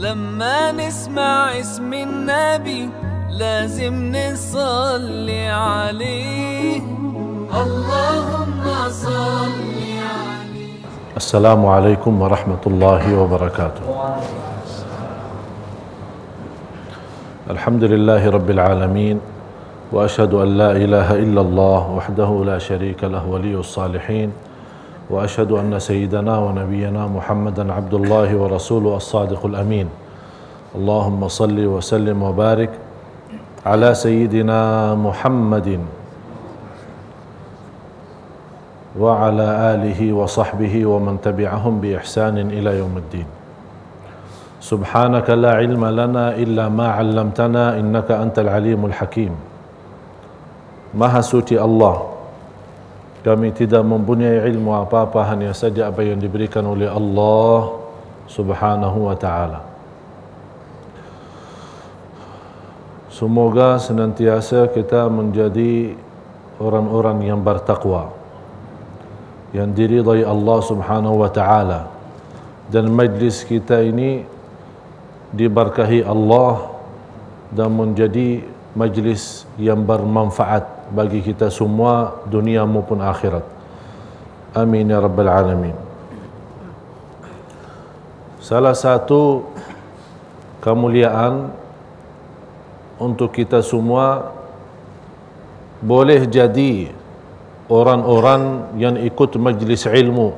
لما نسمع اسم النبي لازم نصلي عليه اللهم صل عليه السلام عليكم ورحمة الله وبركاته الحمد لله رب العالمين وأشهد أن لا إله إلا الله وحده لا شريك له ولي الصالحين واشهد ان سيدنا ونبينا محمدا عبد الله ورسوله الصادق الامين اللهم صل وسلم وبارك على سيدنا محمد وعلى اله وصحبه ومن تبعهم باحسان الى يوم الدين سبحانك لا علم لنا الا ما علمتنا انك انت العليم الحكيم مها suci الله kami tidak mempunyai ilmu apa-apa hanya saja apa yang diberikan oleh Allah Subhanahu wa taala. Semoga senantiasa kita menjadi orang-orang yang bertakwa yang diridai Allah Subhanahu wa taala dan majlis kita ini diberkahi Allah dan menjadi majlis yang bermanfaat bagi kita semua dunia maupun akhirat. Amin ya rabbal alamin. Salah satu kemuliaan untuk kita semua boleh jadi orang-orang yang ikut majlis ilmu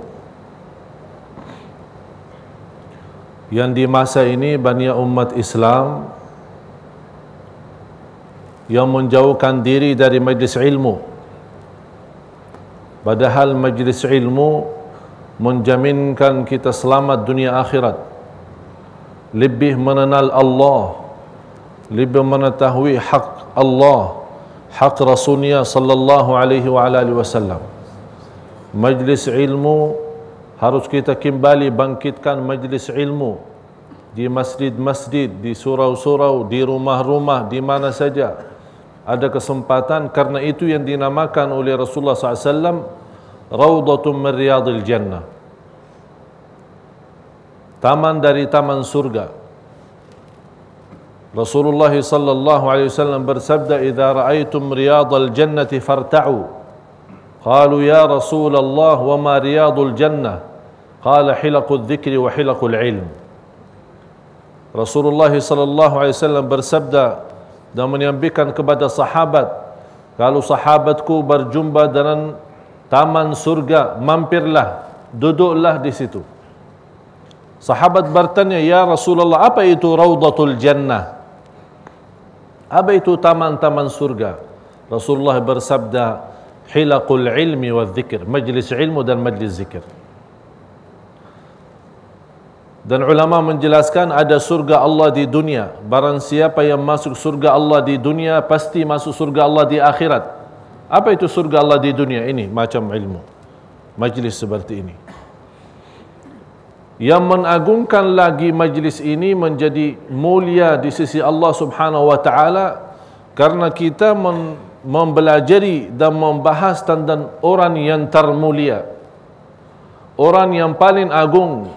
yang di masa ini banyak umat Islam yang menjauhkan diri dari majlis ilmu padahal majlis ilmu menjaminkan kita selamat dunia akhirat lebih menenal Allah lebih mengetahui hak Allah hak rasulnya sallallahu alaihi wa alihi wasallam majlis ilmu harus kita kembali bangkitkan majlis ilmu di masjid-masjid di surau-surau di rumah-rumah di mana saja ada kesempatan karena itu yang dinamakan oleh Rasulullah SAW Raudatum min riyadil jannah Taman dari taman surga Rasulullah sallallahu alaihi wasallam bersabda "Idza ra'aytum riyadal jannati farta'u" Qalu ya Rasulullah wa ma وما jannah? Qala قال dzikri wa hilaqul ilm. Rasulullah sallallahu alaihi wasallam bersabda dan menyampaikan kepada sahabat kalau sahabatku berjumpa dengan taman surga mampirlah duduklah di situ sahabat bertanya ya Rasulullah apa itu raudatul jannah apa itu taman-taman surga Rasulullah bersabda hilaqul ilmi wa dzikir majlis ilmu dan majlis zikir dan ulama menjelaskan ada surga Allah di dunia. Barang siapa yang masuk surga Allah di dunia, pasti masuk surga Allah di akhirat. Apa itu surga Allah di dunia ini? Macam ilmu. Majlis seperti ini. Yang menagungkan lagi majlis ini menjadi mulia di sisi Allah subhanahu wa ta'ala. Karena kita men mempelajari dan membahas tentang orang yang termulia. Orang yang paling agung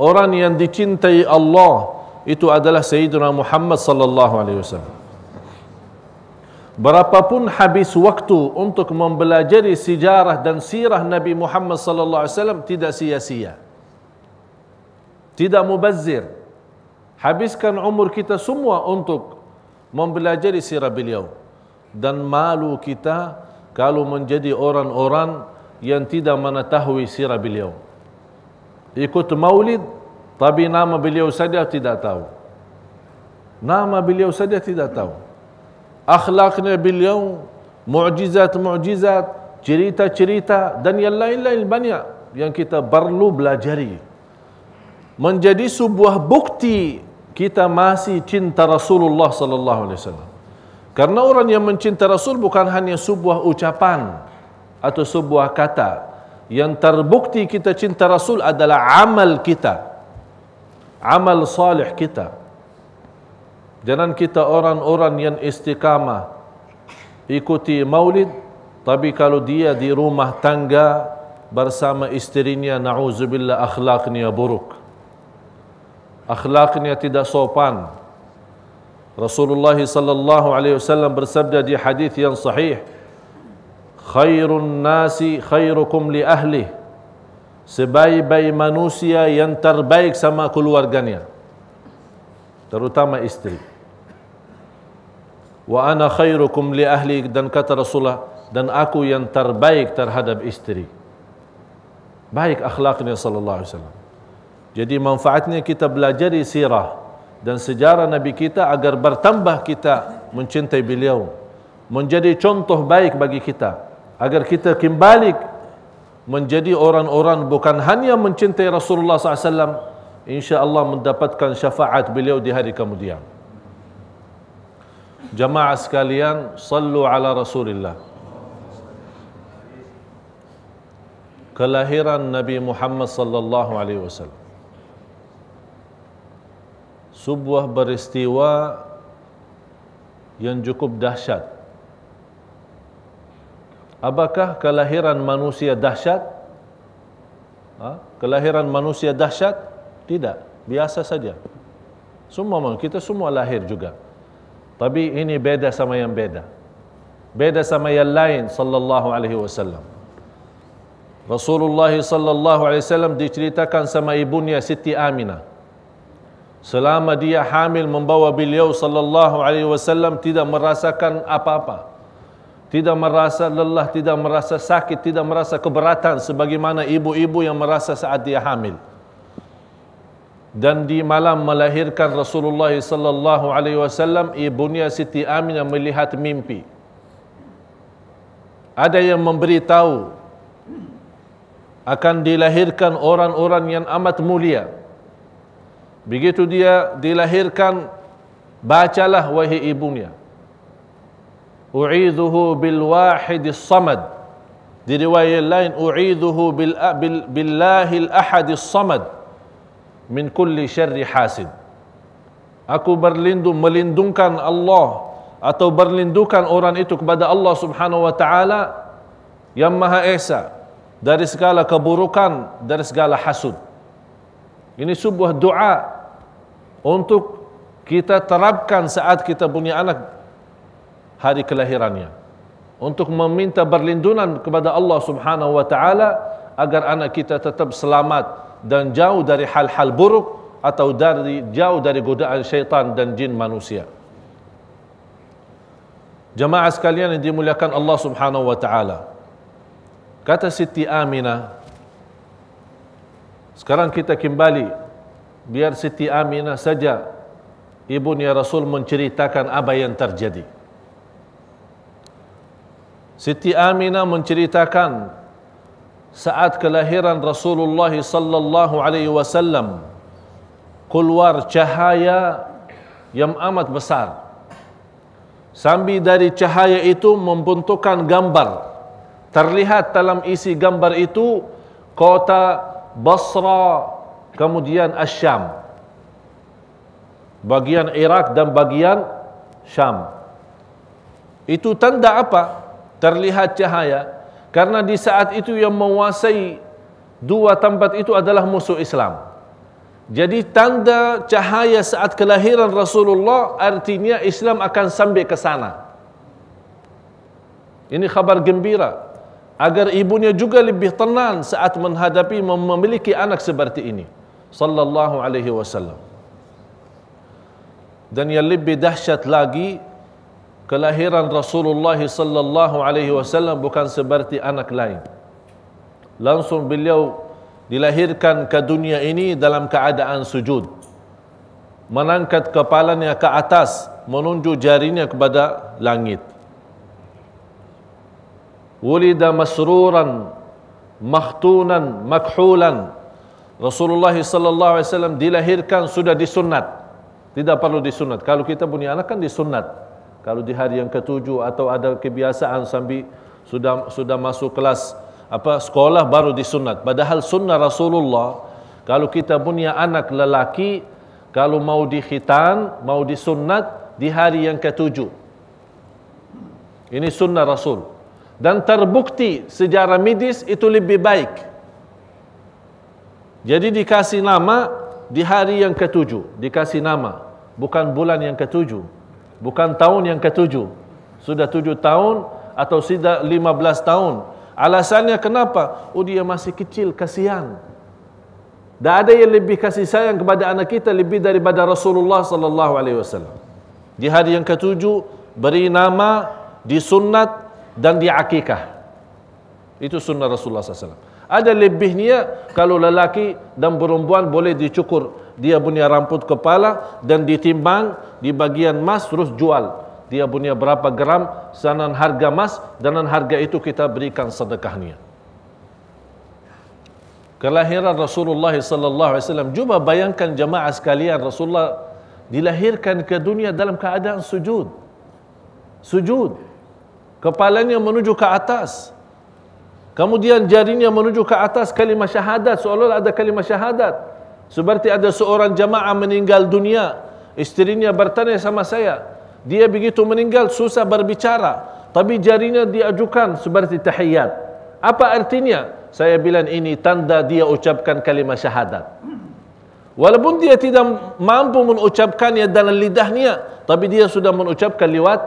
orang yang dicintai Allah itu adalah Sayyidina Muhammad sallallahu alaihi wasallam. Berapapun habis waktu untuk mempelajari sejarah dan sirah Nabi Muhammad sallallahu alaihi wasallam tidak sia-sia. Tidak mubazir. Habiskan umur kita semua untuk mempelajari sirah beliau. Dan malu kita kalau menjadi orang-orang yang tidak mengetahui sirah beliau ikut maulid tapi nama beliau saja tidak tahu nama beliau saja tidak tahu akhlaknya beliau mu'jizat-mu'jizat cerita-cerita dan yang lain-lain banyak yang kita perlu belajar. menjadi sebuah bukti kita masih cinta Rasulullah sallallahu alaihi wasallam. Karena orang yang mencinta Rasul bukan hanya sebuah ucapan atau sebuah kata, yang terbukti kita cinta Rasul adalah amal kita. Amal salih kita. Jangan kita orang-orang yang istiqamah ikuti maulid tapi kalau dia di rumah tangga bersama isterinya na'udzubillah akhlaknya buruk. Akhlaknya tidak sopan. Rasulullah sallallahu alaihi wasallam bersabda di hadis yang sahih, khairun nasi khairukum li ahli sebaik-baik manusia yang terbaik sama keluarganya terutama istri wa ana khairukum li ahli dan kata rasulullah dan aku yang terbaik terhadap istri baik akhlaknya sallallahu alaihi wasallam jadi manfaatnya kita belajar sirah dan sejarah nabi kita agar bertambah kita mencintai beliau menjadi contoh baik bagi kita agar kita kembali menjadi orang-orang bukan hanya mencintai Rasulullah SAW insyaAllah mendapatkan syafaat beliau di hari kemudian jamaah sekalian sallu ala Rasulullah kelahiran Nabi Muhammad sallallahu alaihi wasallam sebuah beristiwa yang cukup dahsyat Apakah kelahiran manusia dahsyat? Ha? Kelahiran manusia dahsyat? Tidak, biasa saja. Semua manusia, kita semua lahir juga. Tapi ini beda sama yang beda. Beda sama yang lain sallallahu alaihi wasallam. Rasulullah sallallahu alaihi wasallam diceritakan sama ibunya Siti Aminah. Selama dia hamil membawa beliau sallallahu alaihi wasallam tidak merasakan apa-apa tidak merasa lelah, tidak merasa sakit, tidak merasa keberatan sebagaimana ibu-ibu yang merasa saat dia hamil. Dan di malam melahirkan Rasulullah sallallahu alaihi wasallam, ibunya Siti Aminah melihat mimpi. Ada yang memberitahu akan dilahirkan orang-orang yang amat mulia. Begitu dia dilahirkan, bacalah wahai ibunya. U'idhuhu bil wahid samad Di riwayat lain U'idhuhu bil billahi al ahad samad Min kulli syarri hasid Aku berlindung melindungkan Allah Atau berlindungkan orang itu kepada Allah subhanahu wa ta'ala Yang Maha Esa Dari segala keburukan Dari segala hasud Ini sebuah doa Untuk kita terapkan saat kita punya anak hari kelahirannya untuk meminta perlindungan kepada Allah Subhanahu wa taala agar anak kita tetap selamat dan jauh dari hal-hal buruk atau dari jauh dari godaan syaitan dan jin manusia. Jemaah sekalian yang dimuliakan Allah Subhanahu wa taala. Kata Siti Aminah sekarang kita kembali biar Siti Aminah saja ibunya Rasul menceritakan apa yang terjadi. Siti Aminah menceritakan saat kelahiran Rasulullah sallallahu alaihi wasallam keluar cahaya yang amat besar. Sambil dari cahaya itu membentukkan gambar. Terlihat dalam isi gambar itu kota Basra kemudian asy Bagian Irak dan bagian Syam. Itu tanda apa? terlihat cahaya karena di saat itu yang menguasai dua tempat itu adalah musuh Islam. Jadi tanda cahaya saat kelahiran Rasulullah artinya Islam akan sampai ke sana. Ini kabar gembira agar ibunya juga lebih tenang saat menghadapi memiliki anak seperti ini sallallahu alaihi wasallam. Dan yang lebih dahsyat lagi kelahiran Rasulullah sallallahu alaihi wasallam bukan seperti anak lain. Langsung beliau dilahirkan ke dunia ini dalam keadaan sujud. Menangkat kepalanya ke atas, menunjuk jarinya kepada langit. Wulida masruran, makhtunan, makhulan. Rasulullah sallallahu alaihi wasallam dilahirkan sudah disunat. Tidak perlu disunat. Kalau kita punya anak kan disunat kalau di hari yang ketujuh atau ada kebiasaan sambil sudah sudah masuk kelas apa sekolah baru disunat padahal sunnah Rasulullah kalau kita punya anak lelaki kalau mau dikhitan mau disunat di hari yang ketujuh ini sunnah Rasul dan terbukti sejarah medis itu lebih baik jadi dikasih nama di hari yang ketujuh dikasih nama bukan bulan yang ketujuh Bukan tahun yang ketujuh. Sudah tujuh tahun atau sudah lima belas tahun. Alasannya kenapa? Oh dia masih kecil, kasihan. Tak ada yang lebih kasih sayang kepada anak kita lebih daripada Rasulullah sallallahu alaihi wasallam. Di hari yang ketujuh beri nama di sunnat dan di akikah. Itu sunnah Rasulullah sallallahu ada lebih niat kalau lelaki dan perempuan boleh dicukur dia punya rambut kepala dan ditimbang di bagian emas terus jual. Dia punya berapa gram sanan harga emas dan harga itu kita berikan sedekah niat. Kelahiran Rasulullah sallallahu alaihi wasallam cuba bayangkan jemaah sekalian Rasulullah dilahirkan ke dunia dalam keadaan sujud. Sujud. Kepalanya menuju ke atas. Kemudian jarinya menuju ke atas kalimah syahadat seolah-olah ada kalimah syahadat. Seperti ada seorang jamaah meninggal dunia, isterinya bertanya sama saya. Dia begitu meninggal susah berbicara, tapi jarinya diajukan seperti tahiyat. Apa artinya? Saya bilang ini tanda dia ucapkan kalimah syahadat. Walaupun dia tidak mampu mengucapkannya dalam lidahnya, tapi dia sudah mengucapkan lewat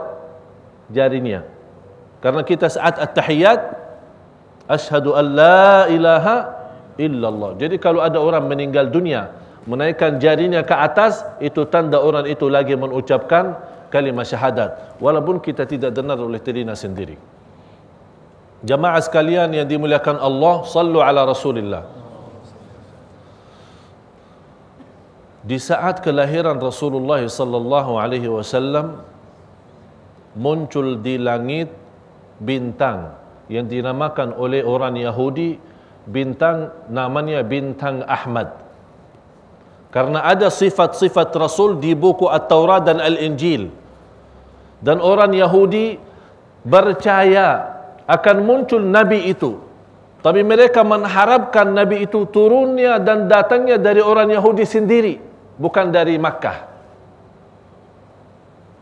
jarinya. Karena kita saat at-tahiyat Ashadu an la ilaha illallah Jadi kalau ada orang meninggal dunia Menaikkan jarinya ke atas Itu tanda orang itu lagi mengucapkan kalimah syahadat Walaupun kita tidak dengar oleh telinga sendiri Jemaah sekalian yang dimuliakan Allah Sallu ala Rasulullah Di saat kelahiran Rasulullah sallallahu alaihi wasallam muncul di langit bintang yang dinamakan oleh orang Yahudi bintang namanya bintang Ahmad karena ada sifat-sifat Rasul di buku At-Taurat dan Al-Injil dan orang Yahudi percaya akan muncul Nabi itu tapi mereka mengharapkan Nabi itu turunnya dan datangnya dari orang Yahudi sendiri bukan dari Makkah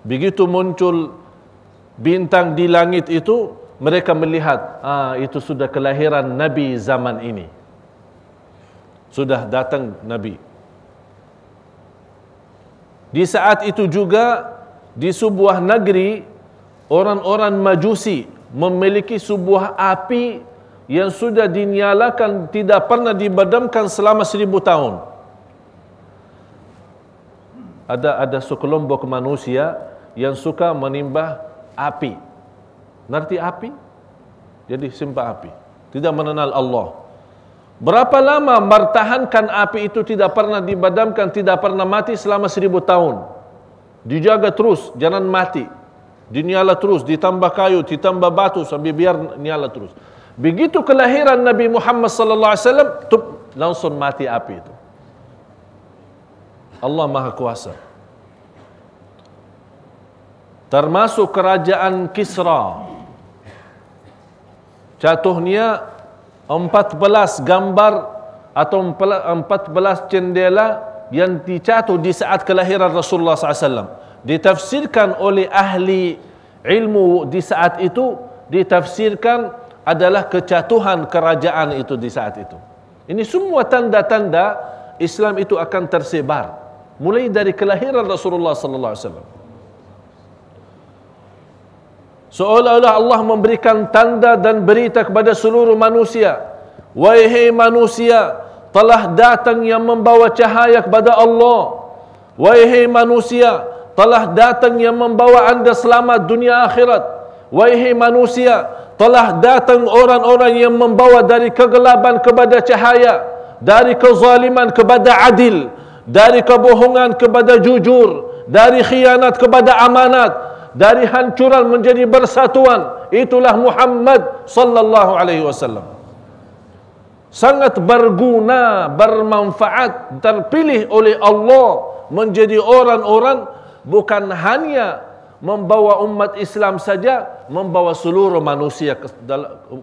begitu muncul bintang di langit itu mereka melihat ha, itu sudah kelahiran Nabi zaman ini sudah datang Nabi di saat itu juga di sebuah negeri orang-orang majusi memiliki sebuah api yang sudah dinyalakan tidak pernah dibadamkan selama seribu tahun ada ada sekelompok manusia yang suka menimbah api Nanti api jadi simpan api. Tidak mengenal Allah. Berapa lama mertahankan api itu tidak pernah dibadamkan, tidak pernah mati selama seribu tahun. Dijaga terus, jangan mati. Dinyala terus, ditambah kayu, ditambah batu sambil biar nyala terus. Begitu kelahiran Nabi Muhammad sallallahu alaihi wasallam, tup langsung mati api itu. Allah Maha Kuasa. Termasuk kerajaan Kisra, jatuhnya 14 gambar atau 14 jendela yang dicatuh di saat kelahiran Rasulullah SAW ditafsirkan oleh ahli ilmu di saat itu ditafsirkan adalah kejatuhan kerajaan itu di saat itu ini semua tanda-tanda Islam itu akan tersebar mulai dari kelahiran Rasulullah sallallahu alaihi wasallam seolah-olah Allah memberikan tanda dan berita kepada seluruh manusia wahai manusia telah datang yang membawa cahaya kepada Allah wahai manusia telah datang yang membawa anda selamat dunia akhirat wahai manusia telah datang orang-orang yang membawa dari kegelapan kepada cahaya dari kezaliman kepada adil dari kebohongan kepada jujur dari khianat kepada amanat dari hancuran menjadi bersatuan itulah Muhammad sallallahu alaihi wasallam sangat berguna bermanfaat terpilih oleh Allah menjadi orang-orang bukan hanya membawa umat Islam saja membawa seluruh manusia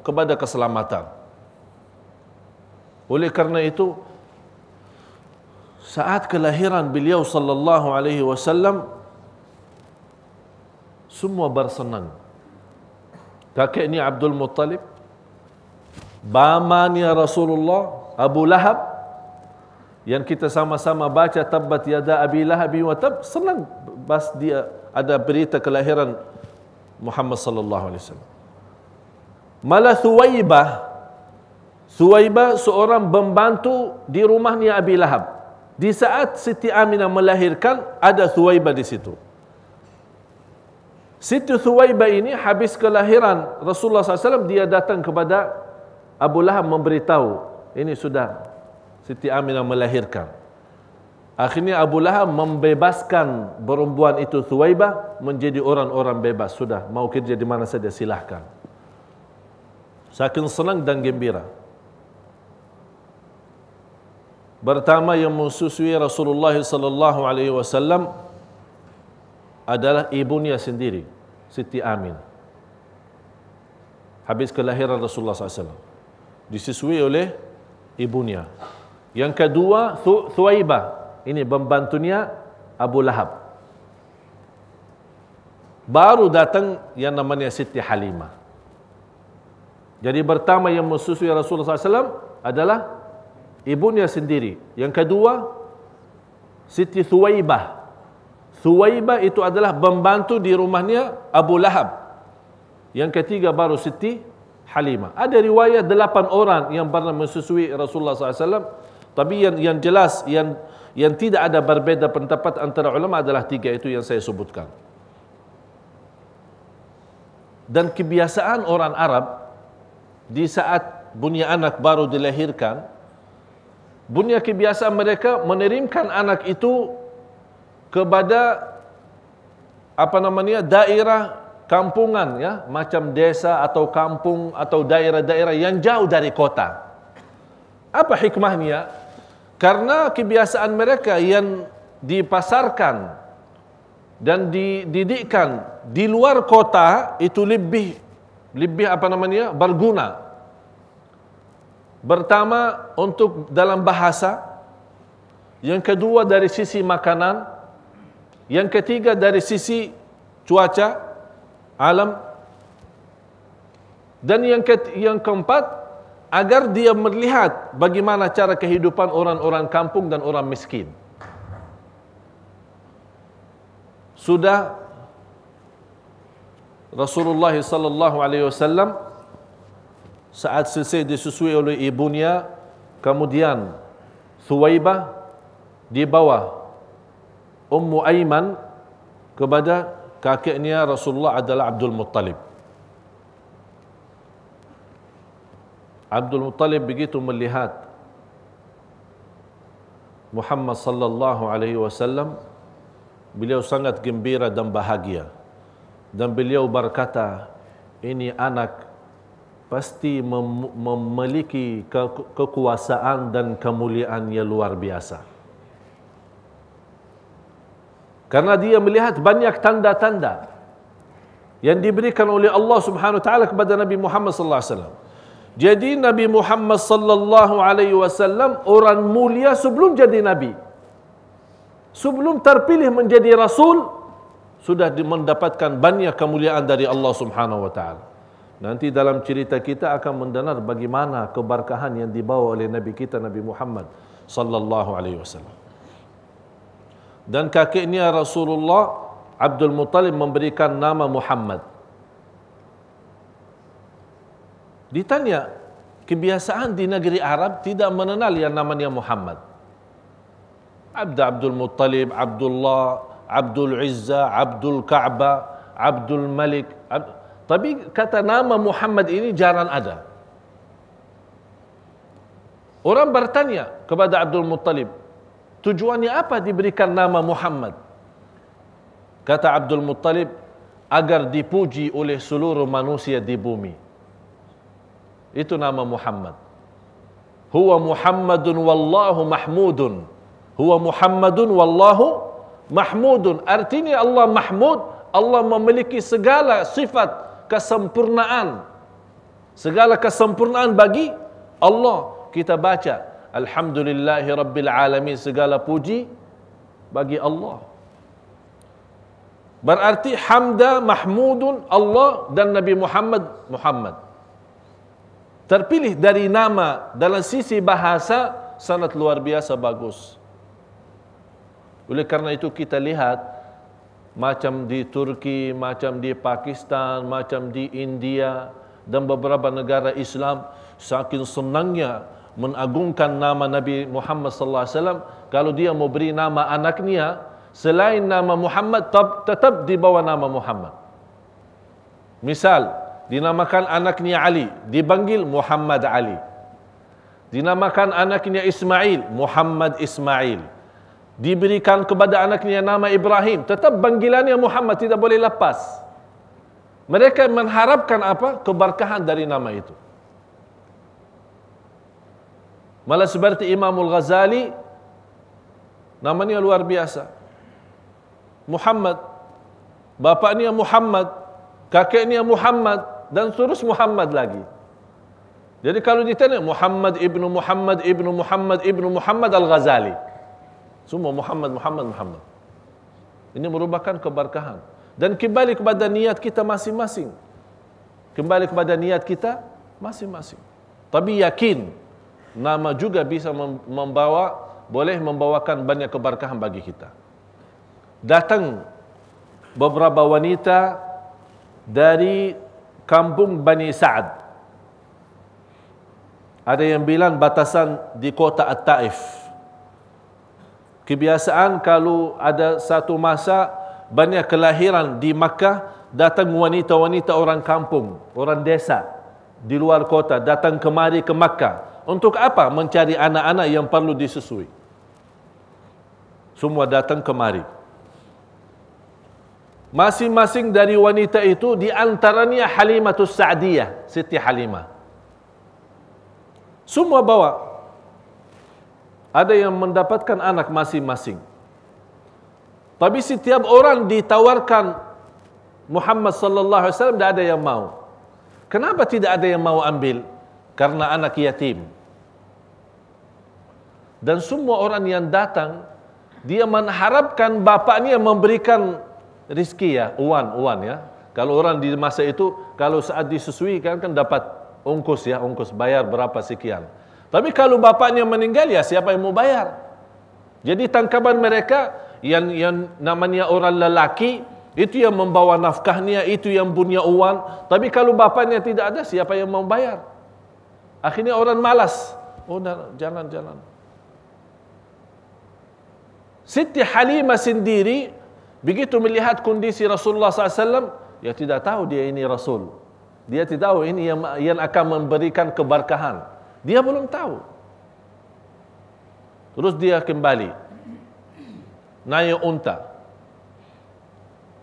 kepada keselamatan oleh kerana itu saat kelahiran beliau sallallahu alaihi wasallam semua bersenang. Kakek ni Abdul Muttalib. Bamani Rasulullah Abu Lahab yang kita sama-sama baca tabbat yada Abi Lahab wa tab senang bas dia ada berita kelahiran Muhammad sallallahu alaihi wasallam. Malah Suwaibah Suwaibah seorang membantu di rumahnya Abi Lahab. Di saat Siti Aminah melahirkan ada Suwaibah di situ. Siti Thuwaibah ini habis kelahiran Rasulullah SAW dia datang kepada Abu Lahab memberitahu ini sudah Siti Aminah melahirkan. Akhirnya Abu Lahab membebaskan perempuan itu Thuwaibah menjadi orang-orang bebas sudah mau kerja di mana saja silahkan. Saking senang dan gembira. Pertama yang mensusui Rasulullah sallallahu alaihi wasallam adalah ibunya sendiri Siti Amin habis kelahiran Rasulullah SAW disusui oleh ibunya yang kedua Thuwaibah ini pembantunya Abu Lahab baru datang yang namanya Siti Halimah jadi pertama yang menyusui Rasulullah SAW adalah ibunya sendiri yang kedua Siti Thuaibah. Thuwaibah itu adalah membantu di rumahnya Abu Lahab. Yang ketiga baru Siti Halimah. Ada riwayat delapan orang yang pernah mensusui Rasulullah SAW. Tapi yang, yang jelas, yang yang tidak ada berbeda pendapat antara ulama adalah tiga itu yang saya sebutkan. Dan kebiasaan orang Arab di saat bunyi anak baru dilahirkan, bunyi kebiasaan mereka menerimkan anak itu kepada apa namanya daerah kampungan ya, macam desa atau kampung atau daerah-daerah yang jauh dari kota. Apa hikmahnya? Ya, karena kebiasaan mereka yang dipasarkan dan dididikkan di luar kota itu lebih lebih apa namanya berguna Pertama untuk dalam bahasa Yang kedua dari sisi makanan Yang ketiga dari sisi cuaca alam dan yang ke yang keempat agar dia melihat bagaimana cara kehidupan orang-orang kampung dan orang miskin. Sudah Rasulullah sallallahu alaihi wasallam saat selesai disusui oleh ibunya kemudian Suwaibah dibawa Ummu Aiman kepada kakeknya Rasulullah adalah Abdul Muttalib. Abdul Muttalib begitu melihat Muhammad sallallahu alaihi wasallam beliau sangat gembira dan bahagia dan beliau berkata ini anak pasti mem memiliki ke kekuasaan dan kemuliaan yang luar biasa. Karena dia melihat banyak tanda-tanda yang diberikan oleh Allah Subhanahu wa taala kepada Nabi Muhammad sallallahu alaihi wasallam. Jadi Nabi Muhammad sallallahu alaihi wasallam orang mulia sebelum jadi nabi. Sebelum terpilih menjadi rasul sudah mendapatkan banyak kemuliaan dari Allah Subhanahu wa taala. Nanti dalam cerita kita akan mendengar bagaimana keberkahan yang dibawa oleh nabi kita Nabi Muhammad sallallahu alaihi wasallam dan kakeknya Rasulullah Abdul Muttalib memberikan nama Muhammad. Ditanya, kebiasaan di negeri Arab tidak mengenal yang namanya Muhammad. Abda Abdul Muttalib, Abdullah, Abdul Izza, Abdul Ka'ba, Abdul Malik. Ab... Tapi kata nama Muhammad ini jarang ada. Orang bertanya kepada Abdul Muttalib, tujuannya apa diberikan nama Muhammad? Kata Abdul Muttalib, agar dipuji oleh seluruh manusia di bumi. Itu nama Muhammad. Huwa Muhammadun wallahu mahmudun. Huwa Muhammadun wallahu mahmudun. Artinya Allah mahmud, Allah memiliki segala sifat kesempurnaan. Segala kesempurnaan bagi Allah. Kita baca Alhamdulillahirrabbilalamin Segala puji bagi Allah Berarti hamda mahmudun Allah dan Nabi Muhammad Muhammad Terpilih dari nama dalam sisi bahasa Sangat luar biasa bagus Oleh karena itu kita lihat Macam di Turki, macam di Pakistan, macam di India Dan beberapa negara Islam Saking senangnya menagungkan nama Nabi Muhammad sallallahu alaihi wasallam kalau dia mau beri nama anaknya selain nama Muhammad tetap, tetap di bawah nama Muhammad misal dinamakan anaknya Ali dipanggil Muhammad Ali dinamakan anaknya Ismail Muhammad Ismail diberikan kepada anaknya nama Ibrahim tetap panggilannya Muhammad tidak boleh lepas mereka mengharapkan apa keberkahan dari nama itu Malah seperti Imamul Ghazali namanya luar biasa. Muhammad bapaknya Muhammad, kakeknya Muhammad dan terus Muhammad lagi. Jadi kalau ditanya Muhammad ibnu Muhammad ibnu Muhammad ibnu Muhammad Al Ghazali. Semua Muhammad Muhammad Muhammad. Ini merupakan keberkahan dan kembali kepada niat kita masing-masing. Kembali kepada niat kita masing-masing. Tapi yakin nama juga bisa membawa boleh membawakan banyak keberkahan bagi kita. Datang beberapa wanita dari kampung Bani Sa'ad. Ada yang bilang batasan di kota At-Taif. Kebiasaan kalau ada satu masa banyak kelahiran di Makkah datang wanita-wanita orang kampung, orang desa di luar kota datang kemari ke Makkah untuk apa mencari anak-anak yang perlu disusui? Semua datang kemari. Masing-masing dari wanita itu di antaranya Halimah tu Sa'diyah, Siti Halimah. Semua bawa. Ada yang mendapatkan anak masing-masing. Tapi setiap orang ditawarkan Muhammad sallallahu alaihi wasallam tidak ada yang mau. Kenapa tidak ada yang mau ambil? karena anak yatim. Dan semua orang yang datang, dia mengharapkan bapaknya memberikan rizki ya, uan uan ya. Kalau orang di masa itu, kalau saat disusui kan, kan dapat ungkus ya, ungkus bayar berapa sekian. Tapi kalau bapaknya meninggal ya siapa yang mau bayar? Jadi tangkapan mereka yang yang namanya orang lelaki itu yang membawa nafkahnya, itu yang punya uang. Tapi kalau bapaknya tidak ada, siapa yang mau bayar? Akhirnya orang malas. Oh, jalan, jalan. Siti Halimah sendiri begitu melihat kondisi Rasulullah SAW, Dia tidak tahu dia ini Rasul. Dia tidak tahu ini yang, yang akan memberikan keberkahan. Dia belum tahu. Terus dia kembali. Naya unta.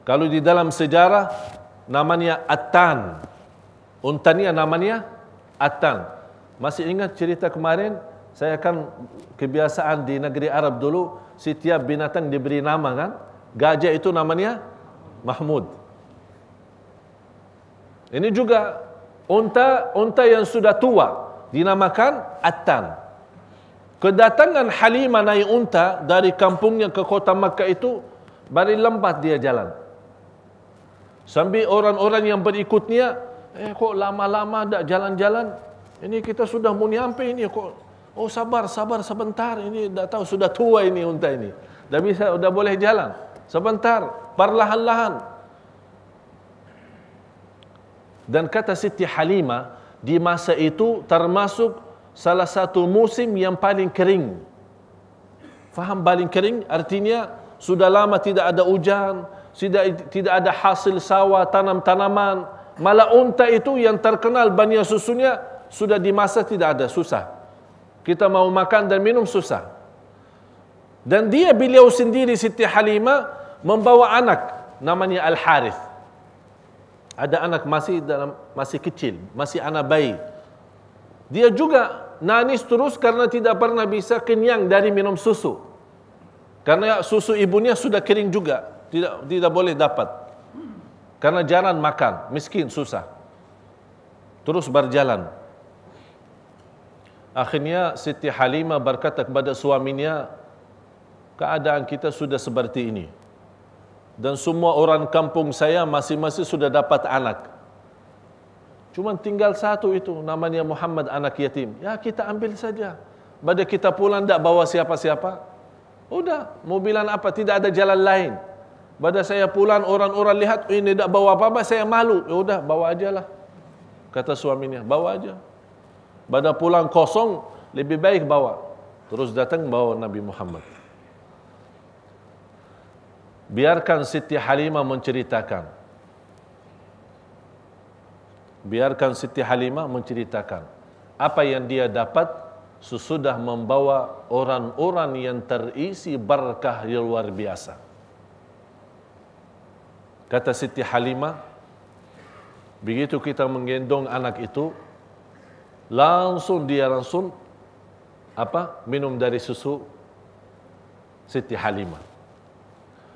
Kalau di dalam sejarah, namanya Atan. Untanya namanya Atan. Masih ingat cerita kemarin saya kan kebiasaan di negeri Arab dulu setiap binatang diberi nama kan? Gajah itu namanya Mahmud. Ini juga unta unta yang sudah tua dinamakan Atan. Kedatangan Halimah naik unta dari kampungnya ke kota Makkah itu baru lambat dia jalan. Sambil orang-orang yang berikutnya, eh kok lama-lama tak jalan-jalan, ini kita sudah mau nyampe ini kok. Oh sabar, sabar sebentar. Ini dah tahu sudah tua ini unta ini. Dah bisa, dah boleh jalan. Sebentar, perlahan-lahan. Dan kata Siti Halima di masa itu termasuk salah satu musim yang paling kering. Faham paling kering? Artinya sudah lama tidak ada hujan, tidak tidak ada hasil sawah, tanam-tanaman. Malah unta itu yang terkenal banyak susunya sudah di masa tidak ada susah. Kita mau makan dan minum susah. Dan dia beliau sendiri Siti Halima membawa anak namanya Al Harith. Ada anak masih dalam masih kecil, masih anak bayi. Dia juga nangis terus karena tidak pernah bisa kenyang dari minum susu. Karena susu ibunya sudah kering juga, tidak tidak boleh dapat. Karena jalan makan, miskin susah. Terus berjalan. Akhirnya Siti Halima berkata kepada suaminya, keadaan kita sudah seperti ini. Dan semua orang kampung saya masing-masing sudah dapat anak. Cuma tinggal satu itu, namanya Muhammad anak yatim. Ya kita ambil saja. Bada kita pulang tak bawa siapa-siapa. Udah, mobilan apa, tidak ada jalan lain. Bada saya pulang, orang-orang lihat, oh, ini tak bawa apa-apa, saya malu. Ya udah, bawa aja lah. Kata suaminya, bawa aja. Bada pulang kosong, lebih baik bawa. Terus datang bawa Nabi Muhammad. Biarkan Siti Halimah menceritakan. Biarkan Siti Halimah menceritakan. Apa yang dia dapat sesudah membawa orang-orang yang terisi berkah yang luar biasa. Kata Siti Halimah, begitu kita menggendong anak itu, langsung dia langsung apa minum dari susu Siti Halimah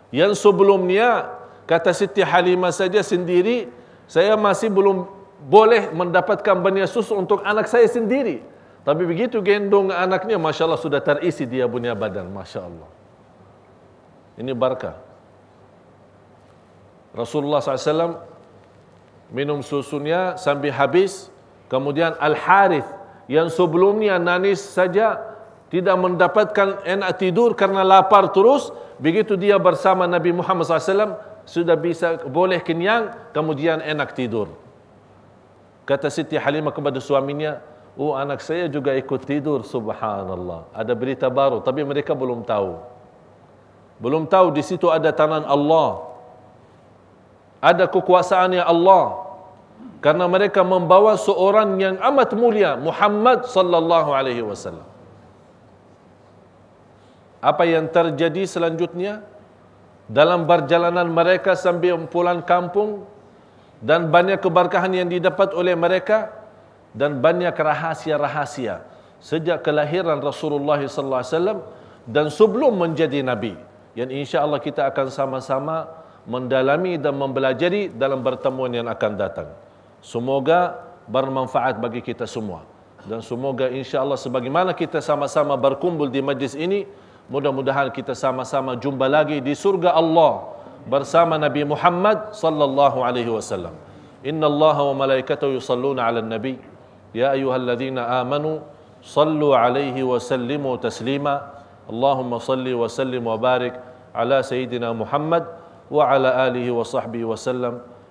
yang sebelumnya kata Siti Halimah saja sendiri saya masih belum boleh mendapatkan banyak susu untuk anak saya sendiri tapi begitu gendong anaknya Masya Allah sudah terisi dia punya badan Masya Allah ini barakah Rasulullah SAW minum susunya sambil habis Kemudian Al-Harith yang sebelumnya nangis saja tidak mendapatkan enak tidur karena lapar terus. Begitu dia bersama Nabi Muhammad SAW sudah bisa boleh kenyang kemudian enak tidur. Kata Siti Halimah kepada suaminya, Oh anak saya juga ikut tidur subhanallah. Ada berita baru tapi mereka belum tahu. Belum tahu di situ ada tanan Allah. Ada kekuasaannya Allah karena mereka membawa seorang yang amat mulia Muhammad sallallahu alaihi wasallam. Apa yang terjadi selanjutnya? Dalam perjalanan mereka sambil pulang kampung dan banyak keberkahan yang didapat oleh mereka dan banyak rahasia-rahasia sejak kelahiran Rasulullah sallallahu alaihi wasallam dan sebelum menjadi nabi yang insya-Allah kita akan sama-sama mendalami dan mempelajari dalam pertemuan yang akan datang. Semoga bermanfaat bagi kita semua dan semoga insya Allah sebagaimana kita sama-sama berkumpul di majlis ini, mudah-mudahan kita sama-sama jumpa lagi di surga Allah bersama Nabi Muhammad sallallahu alaihi wasallam. Inna Allah wa malaikatahu yusallun ala nabi Ya ayuhal ayuhalladzina amanu Sallu alaihi wa sallimu taslima Allahumma salli wa sallim wa barik Ala sayyidina Muhammad Wa ala alihi wa sahbihi wa sallam